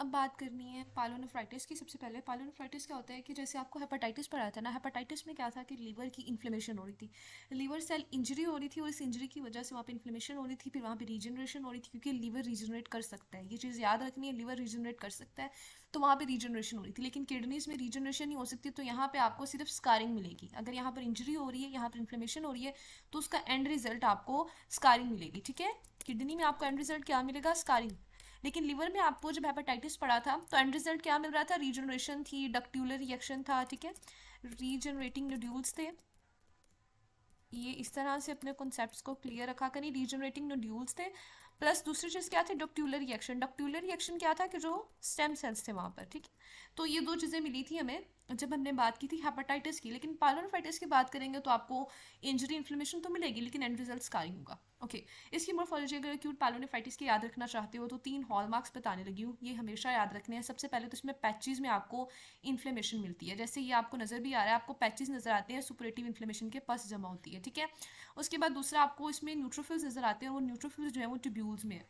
अब बात करनी है पालोनोफ्राइटिस की सबसे पहले पालोनोफ्राइटिस क्या होता है कि जैसे आपको हेपाटाइटिस पढ़ाया था ना हेपाटाइटिस में क्या था कि लीवर की इन्फ्लेमेशन हो रही थी लीवर सेल इंजरी हो रही थी और इस इंजरी की वजह से वहाँ पर इन्फ्लेमेशन हो रही थी फिर वहाँ पर रीजनरेशन हो रही थी क्योंकि लीवर रीजनरेट कर सकता है ये चीज़ याद रखनी है लीवर रीजनरेट कर सकता है तो वहाँ पर रीजनरेशन हो रही थी लेकिन किडनीज में रीजनरेशन नहीं हो सकती तो यहाँ पर आपको सिर्फ स्कारिंग मिलेगी अगर यहाँ पर इंजरी हो रही है यहाँ पर इन्फ्लेमेशन हो रही है तो उसका एंड रिजल्ट आपको स्कारिंग मिलेगी ठीक है किडनी में आपको एंड रिजल्ट क्या मिलेगा स्कारिंग लेकिन लीवर में आपको जब हेपेटाइटिस पड़ा था तो एंड रिजल्ट क्या मिल रहा था रीजनरेशन थी डक्ट्यूलर रिएक्शन था ठीक है रीजनरेटिंग नोड्यूल्स थे ये इस तरह से अपने कॉन्सेप्ट को क्लियर रखा करें रीजनरेटिंग नोड्यूल्स थे प्लस दूसरी चीज़ क्या थी डक्ट्यूलर रिएक्शन डक्ट्यूलर रिएक्शन क्या था कि जो स्टेम सेल्स थे वहाँ पर ठीक तो ये दो चीज़ें मिली थी हमें जब हमने बात की थी हेपाटाइटिस की लेकिन पायलोनोफाइटिस की बात करेंगे तो आपको इंजरी इन्फ्लेमेशन तो मिलेगी लेकिन एंड रिजल्ट का ही होगा ओके okay. इसकी मोर्फोलॉजी अगर क्यूट पैलोनिफाइटिस की याद रखना चाहते हो तो तीन हॉल मार्क्स बताने लगी हूँ ये हमेशा याद रखने हैं सबसे पहले तो इसमें पैचेज में आपको इन्फ्लेमेशन मिलती है जैसे ये आपको नज़र भी आ रहा है आपको पैचेज नज़र आते हैं सुपरेटिव इन्फ्लेमेशन के पस जमा होती है ठीक है उसके बाद दूसरा आपको इसमें न्यूट्रोफिल्स नज़र आते हैं और न्यूट्रोफिल्स जो है वो ट्यूब्यूल्स में है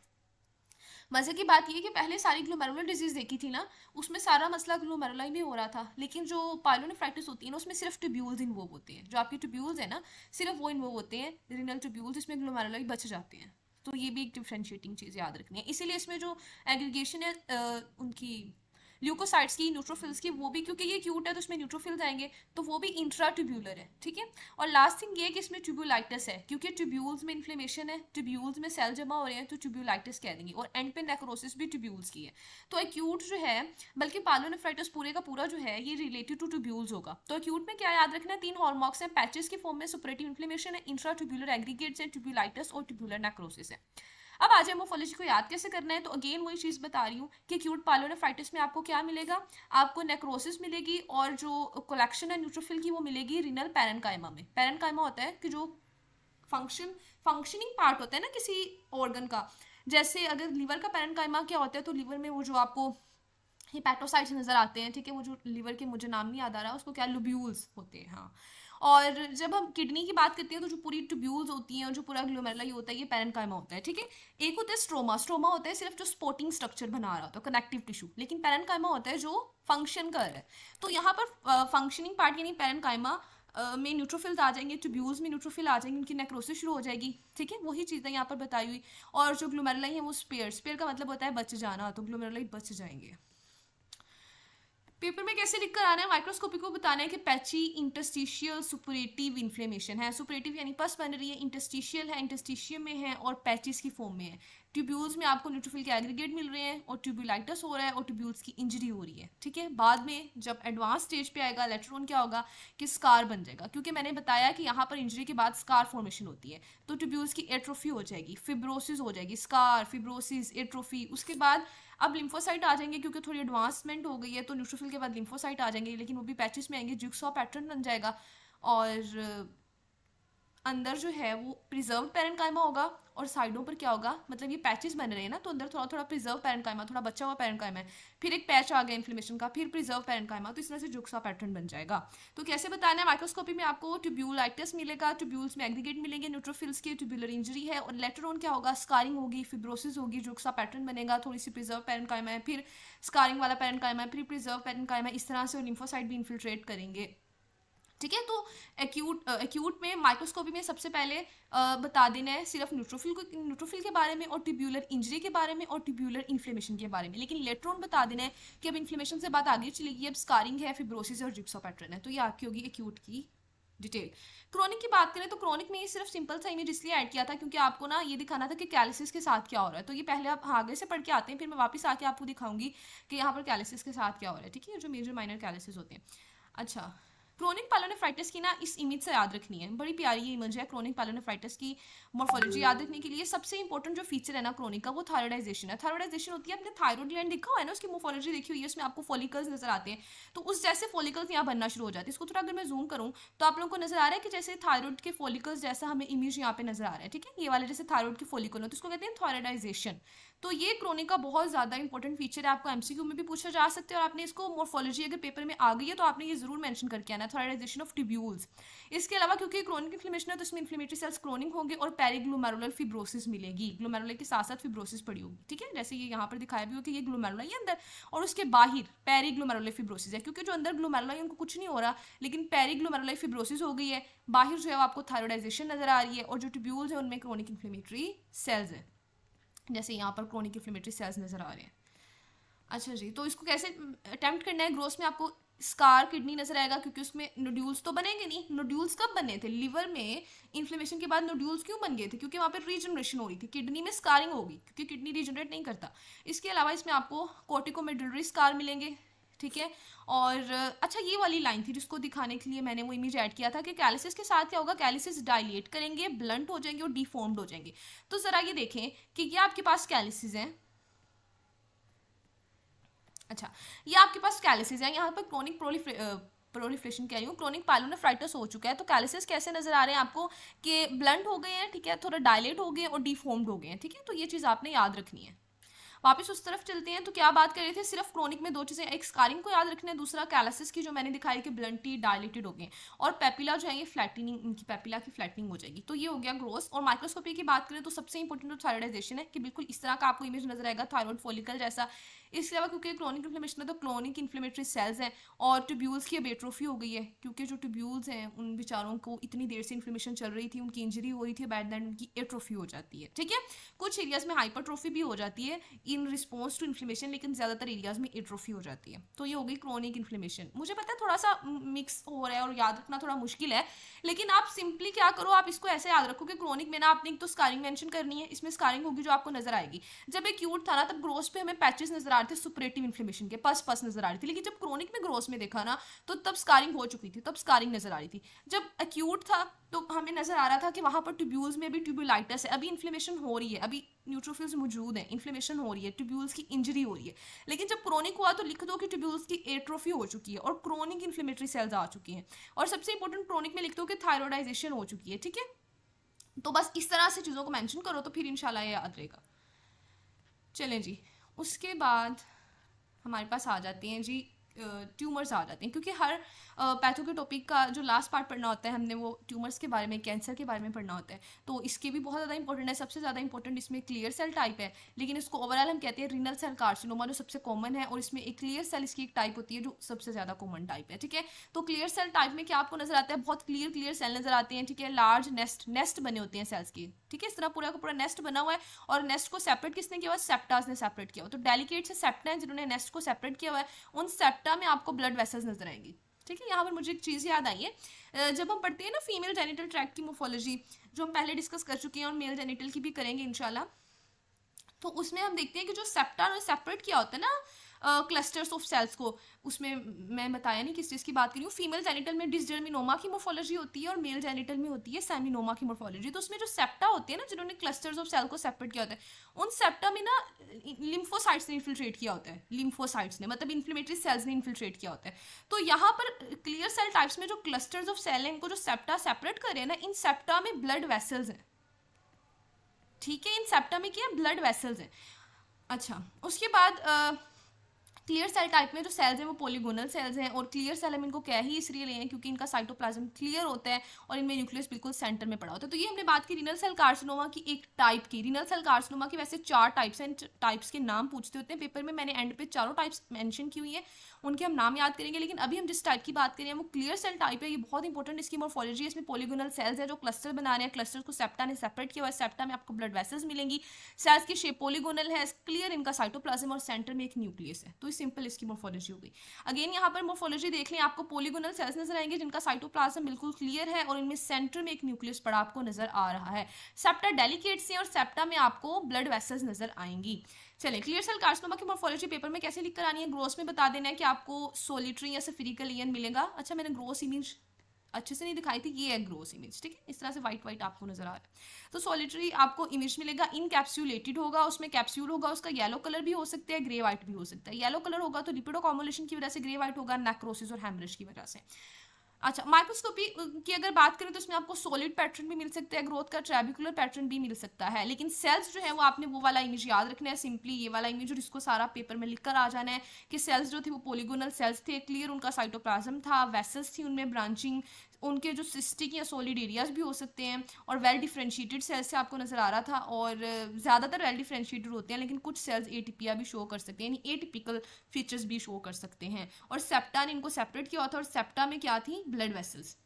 मज़े की बात यह कि पहले सारी ग्लोमेरुलर डिजीज़ देखी थी ना उसमें सारा मसला ग्लोमेरुलाई में हो रहा था लेकिन जो पायलोनेफ्राइटिस होती है ना उसमें सिर्फ ट्यूब्यूल्स इन्वॉल्व होते हैं जो आपके ट्यूब्यूल्स हैं ना सिर्फ वो इन्वॉल्व होते हैं रिनल ट्यूब्यूल्स जिसमें ग्लोमेरुलाई बच जाते हैं तो ये भी एक डिफ्रेंशिएटिंग चीज़ याद रखनी है इसीलिए इसमें जो एग्रीगेशन है उनकी ल्यूकोसाइट्स की न्यूट्रोफिल्स की वो भी क्योंकि ये क्यूट है तो इसमें न्यूट्रोफिल्स आएंगे तो वो भी इंट्रा ट्यूब्यूलर है ठीक है और लास्ट थिंग ये कि इसमें ट्यूब्यूलाइटिस है क्योंकि ट्यूब्यूल्स में इन्फ्लेमेशन है ट्यूब्यूल्स में सेल जमा हो रहे हैं तो ट्यूब्यूलाइटिस कह देंगे और एंड पे नेक्रोसिस भी ट्यूब्यूल्स की है तो एक्यूट जो है बल्कि पालोनेफ्राइटिस पूरे का पूरा जो है ये रिलेटेड टू ट्यूब्यूल्स होगा तो एक्यूट में क्या याद रखना है तीन हॉलमार्क्स हैं पैचेस के फॉर्म में सुपरेटिव इन्फ्लेमेशन है इंट्रा ट्यूब्यूलर एग्रीगेट्स है ट्यूब्यूलाइटिस और ट्यूब्यूलर नेक्रोसिस है अब आज हेमोफोलॉजी को याद कैसे करना है तो अगेन वही चीज़ बता रही हूँ कि क्यूट पालोनेफाइटिस में आपको क्या मिलेगा आपको नेक्रोसिस मिलेगी और जो कलेक्शन है न्यूट्रोफिल की वो मिलेगी रिनल पैरनकाइमा में पैरनकाइमा होता है कि जो फंक्शन फंक्शनिंग पार्ट होता है ना किसी ऑर्गन का जैसे अगर लीवर का पैरनकाइमा क्या होता है तो लीवर में वो जो आपको हिपैटोसाइट्स नज़र आते हैं ठीक है वो जो लीवर के मुझे नाम नहीं याद आ रहा उसको क्या लुब्यूल्स होते हैं हाँ और जब हम किडनी की बात करते हैं तो जो पूरी ट्यूब्यूल्स होती हैं और जो पूरा ग्लोमेरुला ये होता है ये कायमा होता है ठीक है एक होता है स्ट्रोमा स्ट्रोमा होता है सिर्फ जो स्पोर्टिंग स्ट्रक्चर बना रहा होता है कनेक्टिव टिश्यू लेकिन कायमा होता है जो फंक्शन कर रहा है तो यहाँ पर फंक्शनिंग पार्ट यानी पेरन कायमा में न्यूट्रोफिल्स आ जाएंगे ट्यूब्यूल्स में न्यूट्रोफिल आ जाएंगे उनकी नेक्रोसिस शुरू हो जाएगी ठीक है वही चीज़ें यहाँ पर बताई हुई और जो ग्लोमेरुलाई है वो स्पेयर स्पेयर का मतलब होता है बच जाना तो ग्लोमेरुलाई बच जाएंगे पेपर में कैसे लिख कर आना है माइक्रोस्कोपी को बताना है कि पैची इंटस्टिशियल सुपरेटिव इन्फ्लेमेशन है सुपरेटिव यानी पस रही है इंटस्टिशियल है इंटस्टिशियम में है और पैचिस की फॉर्म में है ट्यूब्यूल्स में आपको न्यूट्रोफिल के एग्रीगेट मिल रहे हैं और ट्यूब्यूलाइटस हो रहा है और ट्यूब्यूल्स की इंजरी हो रही है ठीक है बाद में जब एडवांस स्टेज पे आएगा लेटरॉन क्या होगा कि स्कार बन जाएगा क्योंकि मैंने बताया कि यहाँ पर इंजरी के बाद स्कार फॉर्मेशन होती है तो ट्यूब्यूल्स की एट्रोफी हो जाएगी फिब्रोसिस हो जाएगी स्कार फिब्रोसिस एट्रोफी उसके बाद अब लिम्फोसाइट आ जाएंगे क्योंकि थोड़ी एडवांसमेंट हो गई है तो न्यूट्रोफिल के बाद लिम्फोसाइट आ जाएंगे लेकिन वो भी पैचेस में आएंगे जिक्सॉ पैटर्न बन जाएगा और अंदर जो है वो प्रिजर्व पेरेंट कायमा होगा और साइडों पर क्या होगा मतलब ये पैचेस बन रहे हैं ना तो अंदर थोड़ा थोड़ा प्रिजर्व पेरेंट कायमा थोड़ा बचा हुआ पेरेंट कायमा है फिर एक पैच आ गया इन्फ्लेमेशन का फिर प्रिजर्व पेरेंट कायमा तो इस तरह से जुक्सा पैटर्न बन जाएगा तो कैसे बताना है माइक्रोस्कोपी में आपको ट्यूब्यूलाइटिस मिलेगा ट्यूब्यूल्स में एग्रीगेट मिलेंगे न्यूट्रोफिल्स की ट्यूब्यूलर इंजरी है और लेटर ऑन क्या होगा स्कारिंग होगी फिब्रोसिस होगी जुक्सा पैटर्न बनेगा थोड़ी सी प्रिजर्व पेरेंट कायमा है फिर स्कारिंग वाला पेरेंट कायमा है फिर प्रिजर्व पेरेंट कायमा इस तरह से और भी इन्फिल्ट्रेट करेंगे ठीक है तो एक्यूट एक्यूट में माइक्रोस्कोपी में सबसे पहले आ, बता देना है सिर्फ न्यूट्रोफिल को न्यूट्रोफिल के बारे में और ट्यूब्यूलर इंजरी के बारे में और ट्यूब्यूलर इन्फ्लेमेशन के बारे में लेकिन लेटर ऑन बता देना है कि अब इन्फ्लेमेशन से बात आगे चलेगी अब स्कारिंग है फिब्रोसिस और जिप्सो पैटर्न है तो ये आपकी होगी एक्यूट की डिटेल क्रोनिक की बात करें तो क्रोनिक में ये सिर्फ सिंपल सा इमेज इसलिए ऐड किया था क्योंकि आपको ना ये दिखाना था कि कैलिसिस के साथ क्या हो रहा है तो ये पहले आप हाँ, आगे से पढ़ के आते हैं फिर मैं वापस आके आपको दिखाऊंगी कि यहाँ पर कैलिसिस के साथ क्या हो रहा है ठीक है जो मेजर माइनर कैलिसिस होते हैं अच्छा क्रोनिक पैलोनेफ्राइटिस की ना इस इमेज से याद रखनी है बड़ी प्यारी ये इमेज है क्रोनिक पैलोनेफ्राइटिस की मोर्फोलॉजी याद रखने के लिए सबसे इंपॉर्टेंट जो फीचर है ना क्रोनिक का वो थायरोडाइजेशन है थायरोडाइजेशन होती है अपने थायरोड ग्लैंड देखा हुआ है ना उसकी मोफोलॉजी देखी हुई है उसमें आपको फॉलिकल्स नजर आते हैं तो उस जैसे फॉलिकल्स यहाँ बनना शुरू हो जाते हैं इसको थोड़ा अगर मैं जूम करूँ तो आप लोगों को नजर आ रहा है कि जैसे थायरोड के फॉलिकल्स जैसा हमें इमेज यहाँ पे नजर आ रहा है ठीक है ये वाले जैसे थायरोड के फॉलिकल हो तो उसको कहते हैं थायरोडाइजेशन तो ये क्रोनिक का बहुत ज़्यादा इंपॉर्टेंट फीचर है आपको एमसीक्यू में भी पूछा जा सकता है और आपने इसको मोर्फोलॉजी अगर पेपर में आ गई है तो आपने ये जरूर मैंशन करके आना थोराइजेशन ऑफ ट्यूब्यूल्स इसके अलावा क्योंकि क्रोनिक इन्फ्लेमेशन है तो इसमें इन्फ्लेमेटरी सेल्स क्रोनिक होंगे और पैरीग्लोमेरुलर फिब्रोसिस मिलेगी ग्लोमेरुलर के साथ साथ फिब्रोसिस पड़ी होगी ठीक है जैसे ये यहाँ पर दिखाया भी हो कि ये ग्लोमेरुला ये अंदर और उसके बाहर पैरीग्लोमेरुलर फिब्रोसिस है क्योंकि जो अंदर ग्लोमेरुला है उनको कुछ नहीं हो रहा लेकिन पैरीग्लोमेरुलर फिब्रोसिस हो गई है बाहर जो है आपको थायरोडाइजेशन नजर आ रही है और जो ट्यूब्यूल्स है उनमें क्रोनिक इन्फ्लेमेटरी सेल्स है जैसे यहाँ पर क्रोनिक इन्फ्लेमेटरी सेल्स नज़र आ रहे हैं अच्छा जी तो इसको कैसे अटैम्प्ट करना है ग्रोथ में आपको स्कार किडनी नजर आएगा क्योंकि उसमें नोड्यूल्स तो बनेंगे नहीं नोड्यूल्स कब बने थे लिवर में इन्फ्लेमेशन के बाद नोड्यूल्स क्यों बन गए थे क्योंकि वहाँ पर रीजनरेशन हो रही थी किडनी में स्कारिंग होगी क्योंकि किडनी रीजनरेट नहीं करता इसके अलावा इसमें आपको कोटिकोमेडलरी स्कार मिलेंगे ठीक है और अच्छा ये वाली लाइन थी जिसको दिखाने के लिए मैंने वो इमेज ऐड किया था कि कैलिसिस के साथ क्या होगा कैलिसिस डायलेट करेंगे ब्लंट हो जाएंगे और डिफॉर्म्ड हो जाएंगे तो ज़रा ये देखें कि क्या आपके पास कैलिसिस हैं अच्छा ये आपके पास कैलिसिस हैं यहाँ पर क्रोनिक प्रोलिफ्रेशन कह रही हूँ क्रोनिक पाइलोनेफ्राइटस हो चुका है तो कैलिसिस कैसे नजर आ रहे हैं आपको कि ब्लंट हो गए हैं ठीक है थोड़ा डायलेट हो गए और डिफॉर्म्ड हो गए हैं ठीक है तो ये चीज़ आपने याद रखनी है वापस उस तरफ चलते हैं तो क्या बात कर रहे थे सिर्फ क्रोनिक में दो चीज़ें एक स्कारिंग को याद रखना है दूसरा कैलासिस की जो मैंने दिखाई कि ब्लंटी डायलेटेड हो गए और पेपिला जो है ये फ्लैटनिंग इनकी पेपिला की फ्लैटनिंग हो जाएगी तो ये हो गया ग्रोस और माइक्रोस्कोपी की बात करें तो सबसे इंपॉर्टेंट थायरोडाइजेशन तो है कि बिल्कुल इस तरह का आपको इमेज नजर आएगा थायरॉयड फोलिकल जैसा इसके अलावा क्योंकि क्रॉनिक इन्फ्लेमेशन है तो क्रॉनिक इन्फ्लेमेटरी सेल्स हैं और ट्यूब्यूल्स की अब हो गई है क्योंकि जो ट्यूब्यूल्स हैं उन बेचारों को इतनी देर से इन्फ्लेमेशन चल रही थी उनकी इंजरी हो रही थी बैट दैन उनकी एट्रोफी हो जाती है ठीक है कुछ एरियाज में हाइपरट्रोफी भी हो जाती है इन रिस्पॉन्स टू इन्फ्लेमेशन लेकिन ज़्यादातर एरियाज में एट्रोफी हो जाती है तो ये हो गई क्रॉनिक इन्फ्लेमेशन मुझे पता है थोड़ा सा मिक्स हो रहा है और याद रखना थोड़ा मुश्किल है लेकिन आप सिंपली क्या करो आप इसको ऐसे याद रखो कि क्रॉनिक में ना आपने एक तो स्कारिंग मैंशन करनी है इसमें स्कारिंग होगी जो आपको नजर आएगी जब एक क्यूट था ना तब ग्रोथ पे हमें पैचेस नजर आ रहे थे सुपरेटिव इन्फ्लेमेशन के पस पस नजर आ रही थी लेकिन जब क्रोनिक में ग्रोथ में देखा ना तो तब स्कारिंग हो चुकी थी तब स्कारिंग नजर आ रही थी जब अक्यूट था तो हमें नजर आ रहा था कि वहाँ पर ट्यूब्यूल्स में भी ट्यूब्यूलाइटस है अभी इन्फ्लेमेशन हो रही है अभी न्यूट्रोफिल्स मौजूद हैं इन्फ्लेमेशन हो रही है ट्यूब्यूल्स की इंजरी हो रही है लेकिन जब क्रोनिक हुआ तो लिख दो कि ट्यूब्यूल्स की एट्रोफी हो चुकी है और क्रोनिक इन्फ्लेमेटरी सेल्स आ चुकी हैं और सबसे इंपॉर्टेंट क्रोनिक में लिख दो कि थायरोडाइजेशन हो चुकी है ठीक है तो बस इस तरह से चीज़ों को मैंशन करो तो फिर इनशाला याद रहेगा चलें जी उसके बाद हमारे पास आ जाती हैं जी ट्यूमर्स आ जाते हैं क्योंकि हर पैथो के टॉपिक का जो लास्ट पार्ट पढ़ना होता है हमने वो ट्यूमर्स के बारे में कैंसर के बारे में पढ़ना होता है तो इसके भी बहुत ज़्यादा इंपॉर्टेंट है सबसे ज़्यादा इंपॉर्टेंट इसमें क्लियर सेल टाइप है लेकिन इसको ओवरऑल हम कहते हैं रिनल सेल कार्सिनोमा जो सबसे कॉमन है और इसमें एक क्लियर सेल इसकी एक टाइप होती है जो सबसे ज़्यादा कॉमन टाइप है ठीक है तो क्लियर सेल टाइप में क्या आपको नजर आता है बहुत क्लियर क्लियर सेल नजर आते हैं ठीक है लार्ज नेस्ट नेस्ट बने होते हैं सेल्स के ठीक है इस तरह पूरा का पूरा नेस्ट बना हुआ है और नेस्ट को सेपरेट किसने किया हुआ सेप्टाज ने सेपरेट किया हुआ तो डेलीकेट से सेप्टा है जिन्होंने नेस्ट को सेपरेट किया हुआ है उन सेप्ट रेक्टा में आपको ब्लड वेसल्स नजर आएंगी ठीक है यहाँ पर मुझे एक चीज़ याद आई है जब हम पढ़ते हैं ना फीमेल जेनिटल ट्रैक की मोफोलॉजी जो हम पहले डिस्कस कर चुके हैं और मेल जेनिटल की भी करेंगे इनशाला तो उसमें हम देखते हैं कि जो सेप्टा और सेपरेट किया होता है ना क्लस्टर्स ऑफ सेल्स को उसमें मैं बताया नहीं किस चीज़ की बात करी हूँ फीमेल जेनिटल में डिसजर्मिनोमा की मोफोलॉजी होती है और मेल जेनिटल में होती है सेमिनोमा की मोफोलॉजी तो उसमें जो सेप्टा होते हैं ना जिन्होंने क्लस्टर्स ऑफ सेल को सेपरेट किया होता है उन सेप्टा में ना लिम्फोसाइट्स ने इन्फिल्ट्रेट किया होता है लिम्फोसाइट्स ने मतलब इन्फ्लेमेटरी सेल्स ने इन्फिल्ट्रेट किया होता है तो यहाँ पर क्लियर सेल टाइप्स में जो क्लस्टर्स ऑफ सेल हैं इनको जो सेप्टा सेपरेट करें ना इन सेप्टा में ब्लड वेसल्स हैं ठीक है इन सेप्टा में क्या ब्लड वेसल्स हैं अच्छा उसके बाद आ, क्लियर सेल टाइप में जो सेल्स हैं वो पोलीगोनल सेल्स हैं और क्लियर सेल हम इनको कह ही इसलिए हैं क्योंकि इनका साइटोप्लाज्म क्लियर होता है और इनमें न्यूक्लियस बिल्कुल सेंटर में पड़ा होता है तो ये हमने बात की रीनल सेल कार्सिनोमा की एक टाइप की रीनल सेल कार्सिनोमा की वैसे चार टाइप्स हैं टाइप्स के नाम पूछते होते हैं पेपर में मैंने एंड पे चारों टाइप्स मैंशन की हुई है उनके हम नाम याद करेंगे लेकिन अभी हम जिस टाइप की बात करें वो क्लियर सेल टाइप है ये बहुत इंपॉर्टेंट इसकी मोर्फोलॉजी है इसमें पोलिगोनल सेल्स है जो क्लस्टर बना रहे हैं क्लस्टर को सेप्टा ने सेपरेट किया हुआ है सेप्टा में आपको ब्लड वेसल्स मिलेंगी सेल्स की शेप पोलीगोनल है क्लियर इनका साइटोप्लाज्म और सेंटर में एक न्यूक्लियस है तो सिंपल इसकी मोर्फोलॉजी हो गई अगेन यहाँ पर मोर्फोलॉजी देख लें आपको पोलीगोनल सेल्स नजर आएंगे जिनका साइटोप्लाज्म बिल्कुल क्लियर है और इनमें सेंटर में एक न्यूक्लियस पड़ा आपको नजर आ रहा है सेप्टा डेलीकेट्स हैं और सेप्टा में आपको ब्लड वेसल्स नजर आएंगी चलें क्लियर सेल कार्सिनोमा की मॉर्फोलॉजी पेपर में कैसे लिख कर आनी है ग्रोस में बता देना है कि आपको सोलिट्री या सफिरिकल इन मिलेगा अच्छा मैंने ग्रोस इमेज अच्छे से नहीं दिखाई थी ये है ग्रोस इमेज ठीक है इस तरह से वाइट वाइट आपको नजर आ रहा है तो सोलिट्री आपको इमेज मिलेगा इन कैप्स्यूलेटेड होगा उसमें कैप्सूल होगा उसका येलो कलर भी हो सकता है ग्रे वाइट भी हो सकता है येलो कलर होगा तो लिपिडोकॉमोलेशन की वजह से ग्रे वाइट होगा नेक्रोसिस और हैमरेज की वजह से अच्छा माइक्रोस्कोपी की अगर बात करें तो इसमें आपको सॉलिड पैटर्न भी मिल सकता है ग्रोथ का ट्रेबिकुलर पैटर्न भी मिल सकता है लेकिन सेल्स जो है वो आपने वो वाला इमेज याद रखना है सिंपली ये वाला इमेज और इसको सारा पेपर में लिखकर आ जाना है कि सेल्स जो थे वो पोलिगोनल सेल्स थे क्लियर उनका साइटोप्लाज्म था वेसल्स थी उनमें ब्रांचिंग उनके जो सिस्टिक या सॉलिड एरियाज भी हो सकते हैं और वेल डिफ्रेंशिएटेड सेल्स से आपको नज़र आ रहा था और ज़्यादातर वेल डिफ्रेंशिएटेड होते हैं लेकिन कुछ सेल्स ए भी शो कर सकते हैं यानी ए टिपिकल फीचर्स भी शो कर सकते हैं और सेप्टा ने इनको सेपरेट किया था और सेप्टा में क्या थी ब्लड वेसल्स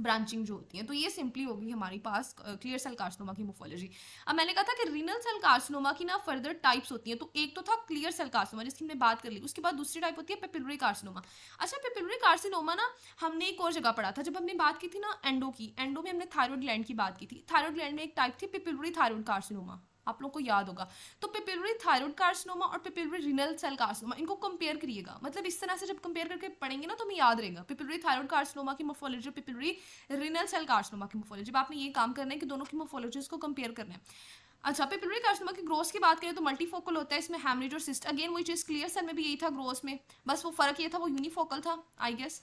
ब्रांचिंग जो होती है तो ये सिंपली होगी हमारे पास क्लियर सेल कार्सिनोमा की मोफोलॉजी अब मैंने कहा था कि रीनल सेल कार्सिनोमा की ना फर्दर टाइप्स होती हैं तो एक तो था क्लियर सेल कार्सिनोमा जिसकी हमने बात कर ली उसके बाद दूसरी टाइप होती है पेपिलरी कार्सिनोमा अच्छा पेपिलरी कार्सिनोमा ना हमने एक और जगह पढ़ा था जब हमने बात की थी ना एंडो की एंडो में हमने थायरॉयड ग्लैंड की बात की थी थायरॉयड ग्लैंड में एक टाइप थी पेपिलरी थायरॉयड कार्सिनोमा आप लोग को याद होगा तो पिपिलरी थायरॉयड कार्सिनोमा और पिपिलरी रिनल सेल कार्सिनोमा इनको कंपेयर करिएगा मतलब इस तरह से जब कंपेयर करके पढ़ेंगे ना तो हमें याद रहेगा पिपिलरी थायरॉयड कार्सिनोमा की morphology papillary renal cell carcinoma की मोफोलॉजी अब आपने ये काम करना है कि दोनों की मोफोलॉजीज को कंपेयर करना है अच्छा पिपिलरी कार्सिनोमा की ग्रोथ की बात करें तो मल्टीफोकल होता है इसमें हेमरेज और सिस्ट अगेन वही चीज़ क्लियर सर में भी यही था ग्रोथ में बस वो फर्क ये था वो यूनिफोकल था आई गेस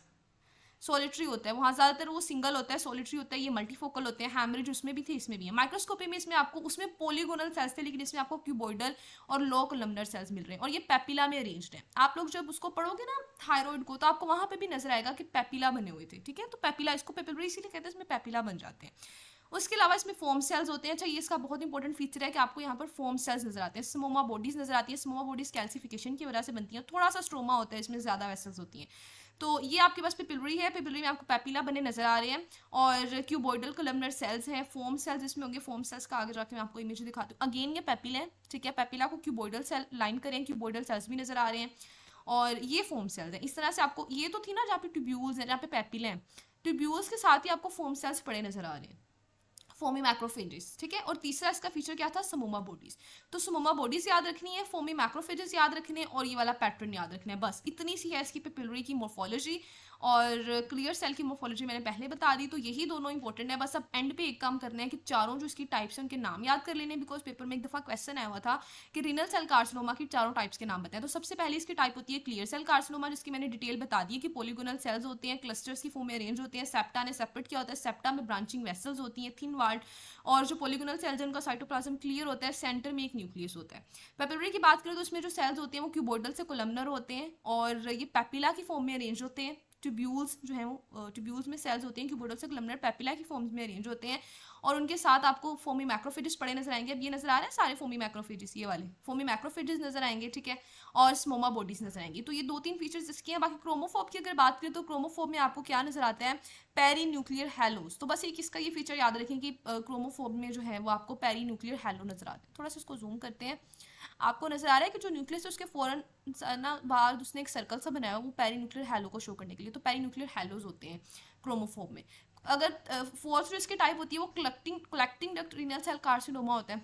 सोलिट्री होता है वहाँ ज़्यादातर वो सिंगल होता है सोलिट्री होता है ये मल्टीफोकल होते हैं हैमरेज उसमें भी थे इसमें भी है माइक्रोस्कोपी में इसमें आपको उसमें पोलीगोनल सेल्स थे लेकिन इसमें आपको क्यूबोइडल और लो कोलमनर सेल्स मिल रहे हैं और ये पैपिला में अरेंज है आप लोग जब उसको पढ़ोगे ना थायरॉयड को तो आपको वहाँ पर भी नजर आएगा कि पैपिला बने हुए थे ठीक है तो पैपिला इसको पेपिला इसीलिए कहते हैं इसमें पैपिला बन जाते हैं उसके अलावा इसमें फोम सेल्स होते हैं अच्छा ये इसका बहुत इंपॉर्टेंट फीचर है कि आपको यहाँ पर फोम सेल्स नजर आते हैं स्मोमा बॉडीज नजर आती है स्मोमा बॉडीज कैल्सिफिकेशन की वजह से बनती है थोड़ा सा स्ट्रोमा होता है इसमें ज़्यादा वेसल्स होती हैं तो ये आपके पास पिपिलरी है पिपिलरी में आपको पैपिला बने नजर आ रहे हैं और क्यूबोइडल कलमनर सेल्स हैं फोम सेल्स इसमें होंगे फोम सेल्स का आगे जाके मैं आपको इमेज दिखाती हूँ अगेन ये पैपिला है ठीक है पैपिला को क्यूबोइडल सेल लाइन करें क्यूबोइडल सेल्स भी नजर आ रहे हैं और ये फोम सेल्स हैं इस तरह से आपको ये तो थी ना जहाँ पे ट्यूब्यूल्स हैं जहाँ पे पैपिला हैं ट्यूब्यूल्स के साथ ही आपको फोम सेल्स पड़े नजर आ रहे हैं फोमी मैक्रोफेजेस ठीक है और तीसरा इसका फीचर क्या था समोमा बॉडीज तो समोमा बॉडीज याद रखनी है फोमी मैक्रोफेजेस याद रखने और ये वाला पैटर्न याद रखना है बस इतनी सी है इसकी पिपिलरी की मोर्फोलॉजी और क्लियर सेल की मोफोलॉजी मैंने पहले बता दी तो यही दोनों इंपॉर्टेंट है बस अब एंड पे एक काम करना है कि चारों जो इसकी टाइप्स हैं उनके नाम याद कर लेने बिकॉज पेपर में एक दफ़ा क्वेश्चन आया हुआ था कि रिनल सेल कार्सिनोमा की चारों टाइप्स के नाम बताएं तो सबसे पहले इसकी टाइप होती है क्लियर सेल कार्सिनोमा जिसकी मैंने डिटेल बता दी है कि पोलीगोनल सेल्स होते हैं क्लस्टर्स की फॉर्म में अरेंज होते हैं सेप्टा ने सेपरेट किया होता है सेप्टा में ब्रांचिंग वेसल्स होती हैं थिन वार्ड और जो पोलीगोनल सेल्स हैं उनका साइटोप्लाज्म क्लियर होता है सेंटर में एक न्यूक्लियस होता है पेपेबरी की बात करें तो उसमें जो सेल्स होते हैं वो क्यूबोडल से कोलमनर होते हैं और ये पेपिला की फॉर्म में अरेंज होते हैं ट्यूब्यूल्स जो है वो ट्यूब्यूल्स में सेल्स होते हैं क्यूबोडोक्स से ग्लमनर पेपिला की फॉर्म्स में अरेंज होते हैं और उनके साथ आपको फोमी मैक्रोफिजिस पड़े नजर आएंगे अब ये नजर आ रहे हैं सारे फोमी मैक्रोफिजिस ये वाले फोमी मैक्रोफिजिस नजर आएंगे ठीक है और स्मोमा बॉडीज नजर आएंगी तो ये दो तीन फीचर्स इसके हैं बाकी क्रोमोफोब की अगर बात करें तो क्रोमोफोब में आपको क्या नजर आता है पेरी न्यूक्लियर हेलोज तो बस एक इसका ये फीचर याद रखें कि क्रोमोफोब में जो है वो आपको पेरी न्यूक्लियर हेलो नजर आते हैं थोड़ा सा इसको जूम करते हैं आपको नजर आ रहा है कि जो न्यूक्लियस है उसके फ़ौरन ना बाहर उसने एक सर्कल सा बनाया वो पेरी न्यूक्लियर हेलो को शो करने के लिए तो पेरी न्यूक्लियर हेलोज होते हैं क्रोमोफोब में अगर फोर्थ रिस्क की टाइप होती है वो collecting collecting duct renal cell carcinoma होता है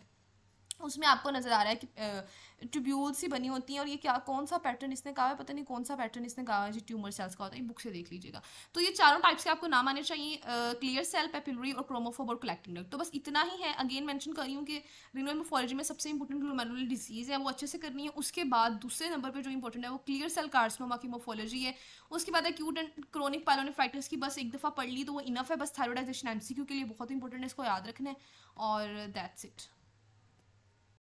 उसमें आपको नज़र आ रहा है कि ट्यूब्यूल सी बनी होती हैं और ये क्या कौन सा पैटर्न इसने कहा है पता नहीं कौन सा पैटर्न इसने कहा है जी ट्यूमर सेल्स का होता है बुक से देख लीजिएगा तो ये चारों टाइप्स के आपको नाम आने चाहिए क्लियर सेल पेपिलरी और क्रोमोफोब और कलेक्टिंग डक तो बस इतना ही है अगेन मैंशन कर रही हूँ कि रिनोमोफोलॉजी में सबसे इंपॉर्टेंट ग्लोमेरुलर डिजीज़ है वो अच्छे से करनी है उसके बाद दूसरे नंबर पर जो इंपॉर्टेंट है वो क्लियर सेल कार्सनोमा की मोफोलॉजी है उसके बाद एक्यूट एंड क्रोनिक पैलोनिफाइटिस की बस एक दफ़ा पढ़ ली तो वो इनफ है बस थायरोडाइजेशन एम के लिए बहुत इंपॉर्टेंट है इसको याद रखना है और दैट्स इट